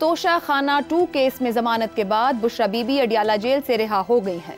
तोशा खाना to case में जमानत के बाद बुशरा बीबी अडियाला जेल से रिहा हो गई हैं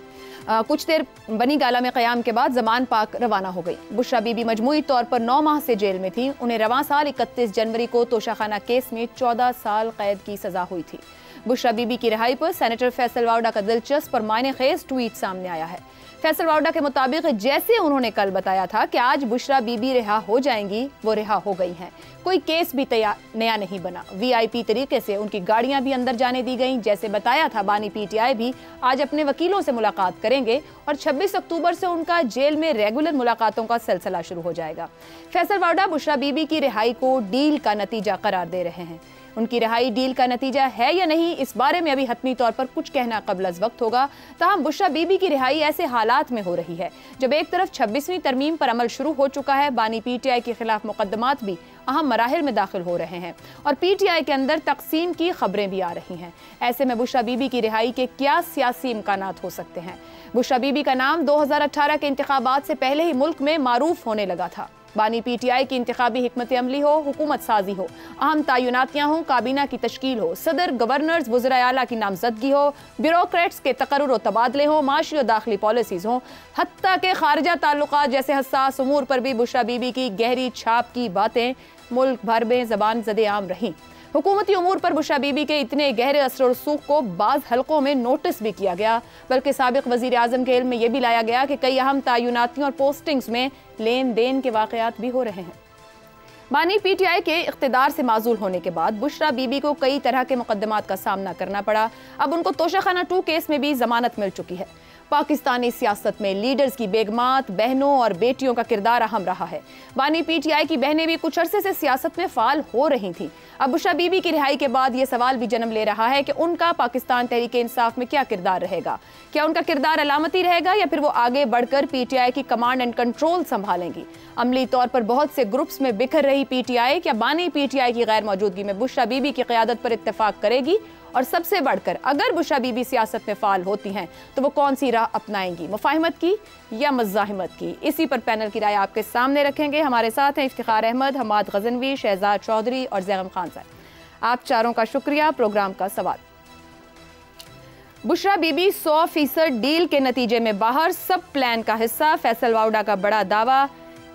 आ, कुछ देर बनी गाला में क्याम के बाद जमान पाक रवाना हो गई बुशरा बीबी मजमू तौर पर नौ माह से जेल में थी उन्हें रवा साल इकतीस जनवरी को तोशाखाना केस में चौदह साल कैद की सजा हुई थी बुशरा बीबी की रिहाई पर सैनिटर फैसल वाउडा का दिलचस्प और मायने खेज ट्वीट सामने आया है फैसल वाउडा के मुताबिक जैसे उन्होंने कल बताया था कि आज बुशरा बीबी रिहा हो जाएंगी वो रिहा हो गई हैं कोई केस भी नया नहीं बना वीआईपी तरीके से उनकी गाड़ियां भी अंदर जाने दी गईं जैसे बताया था बानी पीटीआई भी आज अपने वकीलों से मुलाकात करेंगे और 26 अक्टूबर से उनका जेल में रेगुलर मुलाकातों का सिलसिला शुरू हो जाएगा फैसल वाउडा बुशरा बीबी की रिहाई को डील का नतीजा करार दे रहे हैं उनकी रिहाई डील का नतीजा है या नहीं इस बारे में अभी हतमी तौर पर कुछ कहना कबल अज वक्त होगा तहम बुशरा बीबी की रिहाई ऐसे हालात में हो रही है जब एक तरफ छब्बीसवीं तरमीम पर अमल शुरू हो चुका है बानी पी टी आई के खिलाफ मुकदमा भी अहम मराहल में दाखिल हो रहे हैं और पी टी आई के अंदर तकसीम की खबरें भी आ रही हैं ऐसे में बुशरा बीबी की रिहाई के क्या सियासी इम्कान हो सकते हैं बुशरा बीबी का नाम दो हजार अठारह के इंतबात से पहले ही मुल्क में मारूफ होने लगा था बानी पीटीआई की इंतबी हमत अमली हो हुकूमत साजी हो अहम तयनतियाँ हों काबीना की तश्कील हो सदर गवर्नर्स वजर अला की नामजदगी हो ब्यूरोट्स के तकर तबादले हों माशी और दाखिली पॉलिसीज़ हों हती के खारजा ताल्लुक जैसे हसास अमूर पर भी बुशा बीबी की गहरी छाप की बातें मुल्क भर में जबान जद आम रहीं हुकूमती अमूर पर बुशा बीबी के इतने गहरे असर रसूख को बाज़ हलकों में नोटिस भी किया गया बल्कि सबक वजी अजम के इल्म में यह भी लाया गया कि कई अहम तयनतियों और पोस्टिंग्स में लेन देन के वाकत भी हो रहे हैं बानी पीटीआई के इकतदार से माजूल होने के बाद बुशरा बीबी को कई तरह के मुकदमात का सामना करना पड़ा अब उनको तोशाखाना टू केस में भी जमानत मिल चुकी है पाकिस्तानी सियासत में लीडर्स की बेगमात बहनों और बेटियों का किरदार अहम रहा है बानी पीटीआई की बहनें भी कुछ अरसे से सियासत में फाल हो रही थीं अब बीबी की रिहाई के बाद ये सवाल भी जन्म ले रहा है कि उनका पाकिस्तान तहरीक इंसाफ में क्या किरदार रहेगा क्या उनका किरदार अलामती रहेगा या फिर वो आगे बढ़कर पीटीआई की कमांड एंड कंट्रोल संभालेंगी अमली तौर पर बहुत से ग्रुप्स में बिखर रही पीटीआई क्या बानी पीटीआई की गैर मौजूदगी में बुशा बीबी की क्यादत पर इतफाक करेगी और सबसे बढ़कर अगर बुशा बीबी सियासत में फाल होती हैं तो वो कौन सी राह अपनाएंगी मुफाहमत की या मजाहमत की इसी पर पैनल की राय आपके सामने रखेंगे हमारे साथ हैं इफ्तार अहमद हमाद गजनवी शहजाद चौधरी और जैगम खान साहब आप चारों का शुक्रिया प्रोग्राम का सवाल बुशरा बीबी सौ फीसद डील के नतीजे में बाहर सब प्लान का हिस्सा फैसल वाउडा का बड़ा दावा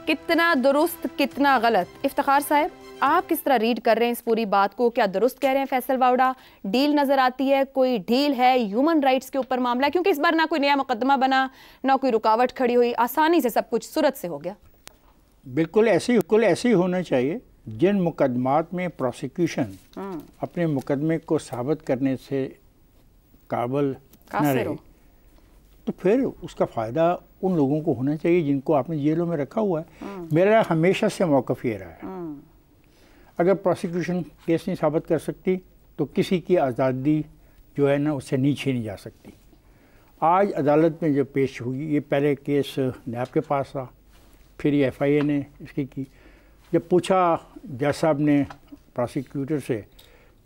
कितना दुरुस्त कितना गलत इफ्तार साहब आप किस तरह रीड कर रहे हैं इस पूरी बात को क्या दुरुस्त कह रहे हैं फैसल वाउडा डील नज़र आती है कोई ढील है ह्यूमन राइट्स के ऊपर मामला क्योंकि इस बार ना कोई नया मुकदमा बना ना कोई रुकावट खड़ी हुई आसानी से सब कुछ सूरत से हो गया बिल्कुल ऐसे बिल्कुल ऐसे होना चाहिए जिन मुकदमात में प्रोसिक्यूशन हाँ। अपने मुकदमे को साबित करने से काबल रहे तो फिर उसका फ़ायदा उन लोगों को होना चाहिए जिनको आपने जेलों में रखा हुआ है हाँ। मेरा हमेशा से मौक़ ये रहा है हाँ। अगर प्रोसिक्यूशन केस नहीं साबित कर सकती तो किसी की आज़ादी जो है ना उससे नीचे नहीं जा सकती आज अदालत में जब पेश हुई ये पहले केस नैब के पास था फिर ये एफ आई ए ने इसकी की जब पूछा जज साहब ने प्रोसिक्यूटर से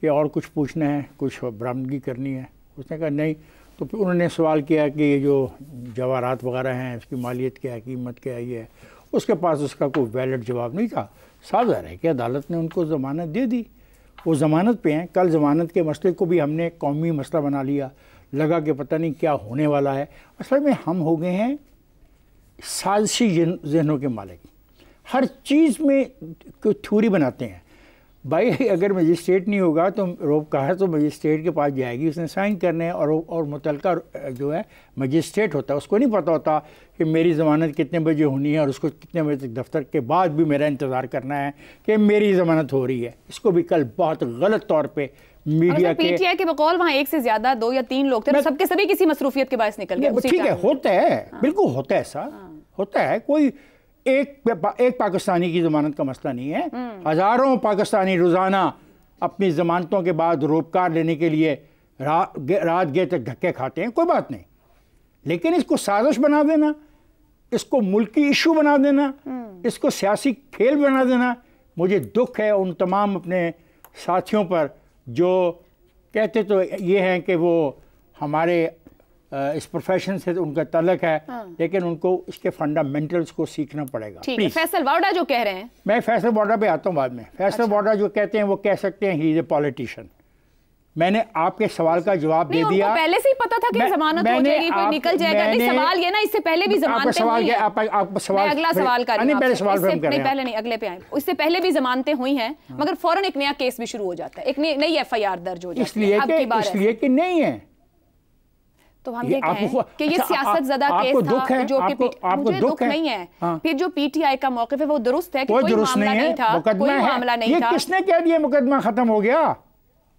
कि और कुछ पूछना है कुछ बरामदगी करनी है उसने कहा नहीं तो फिर उन्होंने सवाल किया कि ये जो जवाहरात वगैरह हैं इसकी मालियत क्या है कीमत क्या है ये उसके पास उसका कोई वैलिड जवाब नहीं था साझा है कि अदालत ने उनको ज़मानत दे दी वो ज़मानत पे हैं कल ज़मानत के मसले को भी हमने कौमी मसला बना लिया लगा कि पता नहीं क्या होने वाला है असल में हम हो गए हैं साजिशी जहनों के मालिक हर चीज़ में कोई थ्योरी बनाते हैं भाई अगर मजिस्ट्रेट नहीं होगा तो रोब कहा तो मजिस्ट्रेट के पास जाएगी उसने साइन करने और और मुतलका जो है मजिस्ट्रेट होता है उसको नहीं पता होता कि मेरी ज़मानत कितने बजे होनी है और उसको कितने बजे तक दफ्तर के बाद भी मेरा इंतज़ार करना है कि मेरी ज़मानत हो रही है इसको भी कल बहुत गलत तौर पर मीडिया के पीटीआई के बकौल वहाँ एक से ज्यादा दो या तीन लोग थे तो सबके सभी किसी मसरूफियत के बाद निकल गए ठीक है होता है हाँ। बिल्कुल होता है ऐसा हाँ। होता है कोई एक एक पाकिस्तानी की जमानत का मसला नहीं है हज़ारों पाकिस्तानी रोज़ाना अपनी जमानतों के बाद रोपकार लेने के लिए रा, रात गए तक धक्के खाते हैं कोई बात नहीं लेकिन इसको साजिश बना देना इसको मुल्की इशू बना देना इसको सियासी खेल बना देना मुझे दुख है उन तमाम अपने साथियों पर जो कहते तो ये हैं कि वो हमारे इस प्रोफेशन से तो उनका तलक है हाँ। लेकिन उनको इसके फंडामेंटल्स को सीखना पड़ेगा ठीक है फैसल वाडा जो कह रहे हैं मैं फैसल वाडा पे आता हूँ बाद में फैसल अच्छा। वाडा जो कहते हैं वो कह सकते हैं ही इज ए पॉलिटिशियन मैंने आपके सवाल का जवाब दे दिया पहले से ही पता था कि जमानत हो जाएगी कोई निकल जाएगा नहीं सवाल ये ना इससे पहले भी जमानत जमानतें सवाल क्या आप, आप सवाल अगला सवाल कर नहीं पहले सवाल फ्रेम कर नहीं पहले नहीं अगले पे आए इससे पहले भी जमानतें हुई हैं हाँ। मगर फौरन एक नया केस भी शुरू हो जाता है एक नई एफआईआर दर्ज हो जाती है इसलिए इसलिए कि नहीं है तो हम ये, ये कहें कि ये अच्छा, सियासत ज्यादा केस था दुख जो कि मुझे दुख दुख नहीं है हाँ। फिर जो पीटीआई का मौकफ है वो दुरुस्त है कि कोई मामला नहीं नहीं था कोई मामला नहीं था किसने कह दिया मुकदमा खत्म हो गया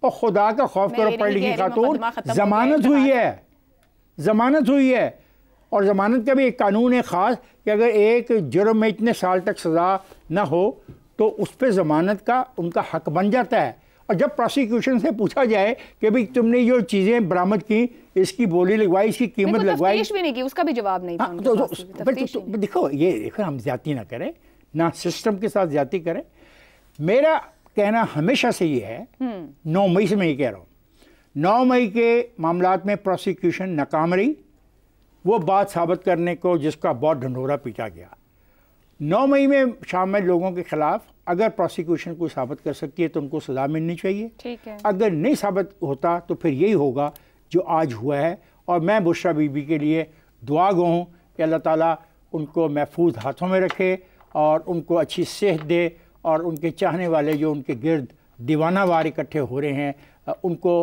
और खुदा का खौफ करो पढ़ लिखी खातून जमानत हुई है जमानत हुई है और जमानत का भी एक कानून है ख़ास कि अगर एक जुर्म में इतने साल तक सज़ा ना हो तो उस पर जमानत का उनका हक बन जाता है और जब प्रोसिक्यूशन से पूछा जाए कि भाई तुमने जो चीज़ें बरामद की इसकी बोली लगवाई इसकी कीमत लगवाई भी नहीं की उसका भी जवाब नहीं हाँ, तो, तो, तो देखो ये देखो हम ज्यादा ना करें ना सिस्टम के साथ ज्यादा करें मेरा कहना हमेशा से ये है हम्म। नौ मई से मैं ये कह रहा हूँ नौ मई के मामला में प्रोसिक्यूशन नाकाम रही वो बात साबित करने को जिसका बहुत ढंडोरा पीटा गया नौ मई में शाम में लोगों के खिलाफ अगर प्रोसिक्यूशन को साबित कर सकती है तो उनको सज़ा मिलनी चाहिए ठीक है अगर नहीं साबित होता तो फिर यही होगा जो आज हुआ है और मैं बुशरा बीबी के लिए दुआ गो हूँ कि अल्लाह ताला उनको महफूज हाथों में रखे और उनको अच्छी सेहत दे और उनके चाहने वाले जो उनके गिरद दीवाना वार इकट्ठे हो रहे हैं उनको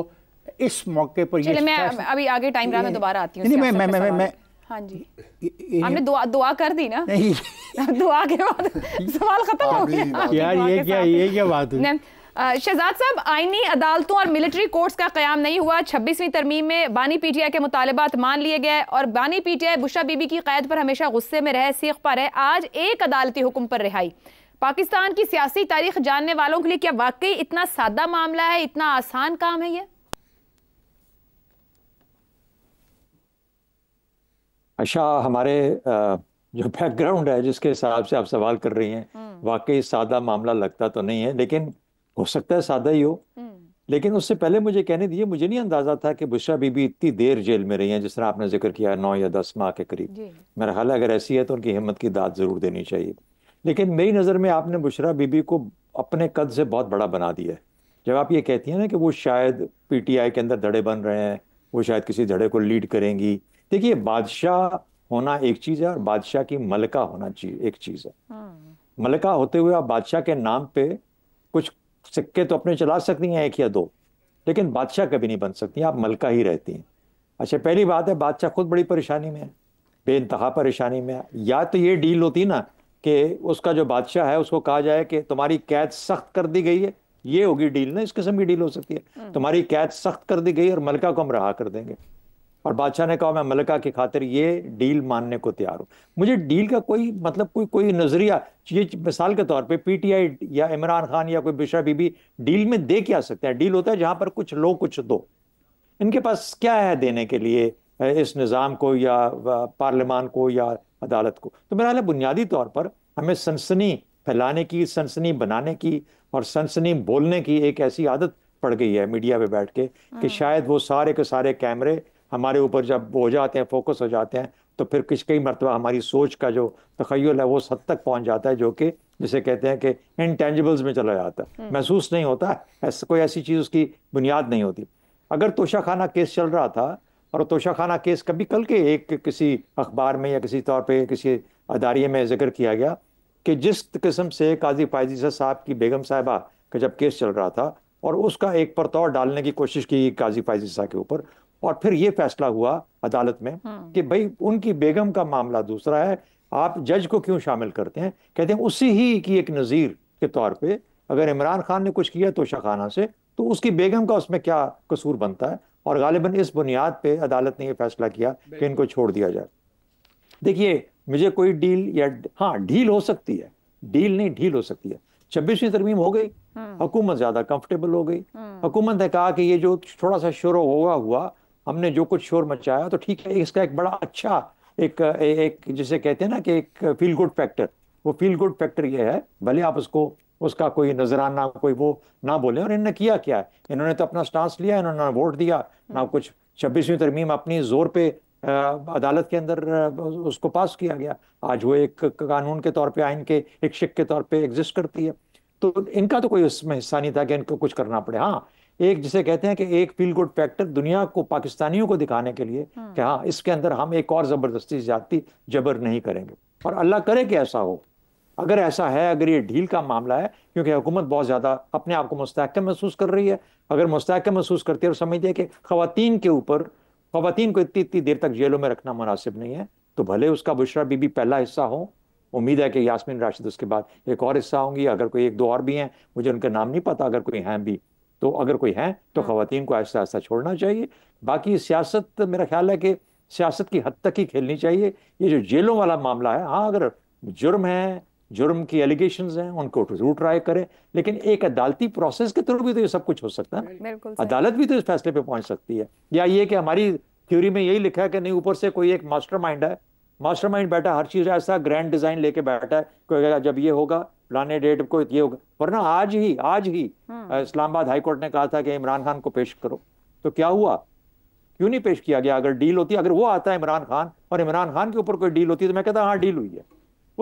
इस मौके पर ये मैं अभी आगे टाइम रहा मैं दोबारा आती हूँ हाँ जी हमने दुआ दुआ कर दी ना नहीं दुआ के बाद सवाल खत्म हो गया यार ये क्या ये क्या बात है शहजाद साहब आइनी अदालतों और मिलिट्री कोर्ट्स का क्याम नहीं हुआ छब्बीसवीं तरमीम में बानी पी टी आई के मुतालबात मान लिए गए और बानी पी टी आई बुशा बीबी की कैद पर हमेशा गुस्से में रहे सीख पर है आज एक अदालती हुक्म पर रिहाई पाकिस्तान की सियासी तारीख जानने वालों के लिए क्या वाकई इतना सादा मामला है इतना आसान काम है ये अच्छा हमारे आ... जो बैकग्राउंड है जिसके हिसाब से आप सवाल कर रही हैं हम्म। वाकई सादा मामला लगता तो नहीं है लेकिन हो सकता है सादा ही हो हम्म। लेकिन उससे पहले मुझे कहने दिए मुझे नहीं अंदाजा था कि बुशरा बीबी इतनी देर जेल में रही हैं जिस तरह आपने जिक्र किया नौ या दस माह के करीब मेरा ख्याल अगर ऐसी है तो उनकी हिम्मत की दाद जरूर देनी चाहिए लेकिन मेरी नज़र में आपने बुशरा बीबी को अपने कद से बहुत बड़ा बना दिया है जब आप ये कहती हैं ना कि वो शायद पीटीआई के अंदर धड़े बन रहे हैं वो शायद किसी धड़े को लीड करेंगी देखिए बादशाह होना एक चीज़ है और बादशाह की मलका होना एक चीज़ है हाँ। मलका होते हुए आप बादशाह के नाम पे कुछ सिक्के तो अपने चला सकती हैं एक या दो लेकिन बादशाह कभी नहीं बन सकती आप मलका ही रहती हैं अच्छा पहली बात है बादशाह खुद बड़ी परेशानी में है बेानतहा परेशानी में है या तो ये डील होती ना कि उसका जो बादशाह है उसको कहा जाए कि तुम्हारी कैद सख्त कर दी गई है ये होगी डील ना इस किस्म की डील हो सकती है हम्म। तुम्हारी कैद सख्त कर दी गई और मलका को हम रहा कर देंगे और बादशाह ने कहा मैं मलका की खातिर ये डील मानने को तैयार हूँ मुझे डील का कोई मतलब कोई कोई नज़रिया ये मिसाल के तौर पे पीटीआई या इमरान खान या कोई बिशा बीबी डील में दे क्या सकते हैं डील होता है जहाँ पर कुछ लो कुछ दो इनके पास क्या है देने के लिए इस निज़ाम को या पार्लियामान को या अदालत को तो मेरा है बुनियादी तौर पर हमें सनसनी फैलाने की सनसनी बनाने की और सनसनी बोलने की एक ऐसी आदत पड़ गई है मीडिया पे बैठ के कि हाँ। शायद वो सारे के सारे कैमरे हमारे ऊपर जब हो जाते हैं फोकस हो जाते हैं तो फिर किस कई मरतबा हमारी सोच का जो तखयल है वो हद तक पहुँच जाता है जो कि जिसे कहते हैं कि इनटेंजिबल्स में चला जाता है हम्म। महसूस नहीं होता ऐसा कोई ऐसी चीज़ उसकी बुनियाद नहीं होती अगर तोशा खाना केस चल रहा था और तोशा खाना केस कभी कल के एक किसी अखबार में या किसी तौर पर किसी अदारे में जिक्र किया गया कि जिस किस्म से काजी फायजीसा साहब की बेगम साहिबा का जब केस चल रहा था और उसका एक परतौर डालने की कोशिश की काजी साहब के ऊपर और फिर ये फैसला हुआ अदालत में हम्म। कि भाई उनकी बेगम का मामला दूसरा है आप जज को क्यों शामिल करते हैं कहते हैं उसी ही की एक नज़ीर के तौर पे अगर इमरान खान ने कुछ किया तो शाखाना से तो उसकी बेगम का उसमें क्या कसूर बनता है और गालिबा इस बुनियाद पर अदालत ने यह फैसला किया कि इनको छोड़ दिया जाए देखिए मुझे कोई डील या हाँ ढील हो सकती है डील नहीं ढील हो सकती है छब्बीसवीं तरमीम हो गई हम्म। हुकूमत ज्यादा कंफर्टेबल हो गई हम्म। हुकूमत ने कहा कि ये जो थोड़ा सा शुरू हुआ हुआ हमने जो कुछ शोर मचाया तो ठीक है इसका एक बड़ा अच्छा एक एक जिसे कहते हैं ना कि एक फील गुड फैक्टर वो फील गुड फैक्टर ये है भले आप उसको उसका कोई नजराना कोई वो ना बोले और इन्होंने किया क्या है इन्होंने तो अपना स्टांस लिया इन्होंने ना वोट दिया ना कुछ छब्बीसवीं तरमीम अपनी जोर पे आ, अदालत के अंदर उसको पास किया गया आज वो एक कानून के तौर पे आइन के एक शिक के तौर पे एग्जिस्ट करती है तो इनका तो कोई उसमें हिस्सा नहीं था कि इनको कुछ करना पड़े हाँ एक जिसे कहते हैं कि एक फील गुड फैक्टर दुनिया को पाकिस्तानियों को दिखाने के लिए हाँ। कि हाँ इसके अंदर हम एक और ज़बरदस्ती ज्यादा जबर नहीं करेंगे और अल्लाह करे कि ऐसा हो अगर ऐसा है अगर ये ढील का मामला है क्योंकि हुकूमत बहुत ज़्यादा अपने आप को मुस्तकम महसूस कर रही है अगर मुस्तकम महसूस करती है और समझती है कि खातन के ऊपर ख़वान को इतनी इतनी देर तक जेलों में रखना मुनासिब नहीं है तो भले उसका बुशरा बीबी पहला हिस्सा हो उम्मीद है कि यासमिन राशिद उसके बाद एक और हिस्सा होंगी अगर कोई एक दो और भी हैं मुझे उनका नाम नहीं पता अगर कोई हैं भी तो अगर कोई है तो हाँ। खातन को आहिस्ता आहिस्ता छोड़ना चाहिए बाकी सियासत मेरा ख्याल है कि सियासत की हद तक ही खेलनी चाहिए ये जो जेलों वाला मामला है हाँ अगर जुर्म है जुर्म की एलिगेशन हैं उनको तो जरूर ट्राई करें लेकिन एक अदालती प्रोसेस के थ्रू भी तो ये सब कुछ हो सकता है अदालत भी तो इस फैसले पे पहुंच सकती है या ये कि हमारी थ्योरी में यही लिखा है कि नहीं ऊपर से कोई एक मास्टरमाइंड है मास्टरमाइंड बैठा हर चीज ऐसा ग्रैंड डिजाइन लेके बैठा है कोई जब ये होगा फलाने डेट को ये होगा वरना आज ही आज ही हाँ। इस्लामाबाद हाईकोर्ट ने कहा था कि इमरान खान को पेश करो तो क्या हुआ क्यों नहीं पेश किया गया अगर डील होती अगर वो आता है इमरान खान और इमरान खान के ऊपर कोई डील होती तो मैं कहता हाँ डील हुई है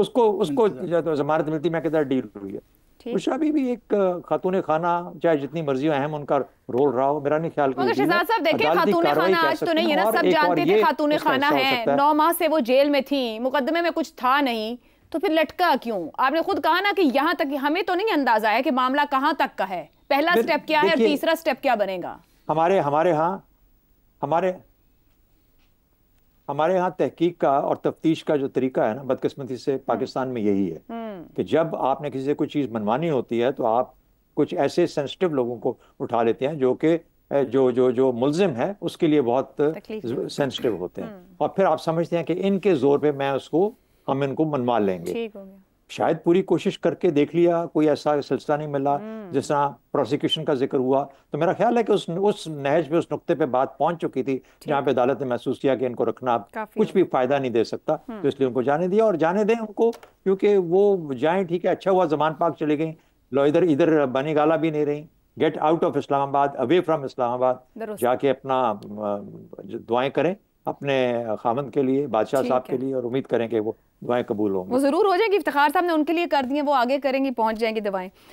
उसको उसको अच्छा। जमानत मिलती मैं कहता डील हुई है उषा भी, भी एक खातून खाना चाहे जितनी मर्जी अहम उनका रोल रहा हो मेरा नहीं ख्याल मगर शहजाद साहब देखें खातून खाना आज तो नहीं है ना सब जानते थे खातून खाना है नौ माह से वो जेल में थी मुकदमे में कुछ था नहीं तो फिर लटका क्यों आपने खुद कहा ना कि यहाँ तक हमें तो नहीं अंदाजा है कि मामला कहाँ तक का है पहला स्टेप क्या है और तीसरा स्टेप क्या बनेगा हमारे हमारे यहाँ हमारे हमारे यहाँ तहकीक का और तफ्तीश का जो तरीका है ना बदकिस्मती से हम्म। पाकिस्तान में यही है हम्म। कि जब आपने किसी से कोई चीज़ मनवानी होती है तो आप कुछ ऐसे सेंसिटिव लोगों को उठा लेते हैं जो कि जो जो जो मुलजिम है उसके लिए बहुत सेंसिटिव होते हैं हम्म। और फिर आप समझते हैं कि इनके जोर पे मैं उसको हम इनको मनवा लेंगे शायद पूरी कोशिश करके देख लिया कोई ऐसा सिलसिला नहीं मिला हम्म। जिस तरह प्रोसिक्यूशन का जिक्र हुआ तो मेरा ख्याल है कि उस उस नहज पे उस नुक्ते पे बात पहुंच चुकी थी जहाँ पे अदालत ने महसूस किया कि इनको रखना कुछ भी फायदा नहीं दे सकता हम्म। तो इसलिए उनको जाने दिया और जाने दें उनको क्योंकि वो जाए ठीक है अच्छा हुआ जमान पाक चली गई लो इधर इधर बनी गाला भी नहीं रही get out of Islamabad away from Islamabad जाके अपना दुआएं करें अपने खामन के लिए बादशाह साहब के लिए और उम्मीद करें कि वो दुआएं कबूल होंगी वो ज़रूर हो जाएंगी इफ्तार साहब ने उनके लिए कर दिए वो आगे करेंगी पहुंच जाएंगी दवाएं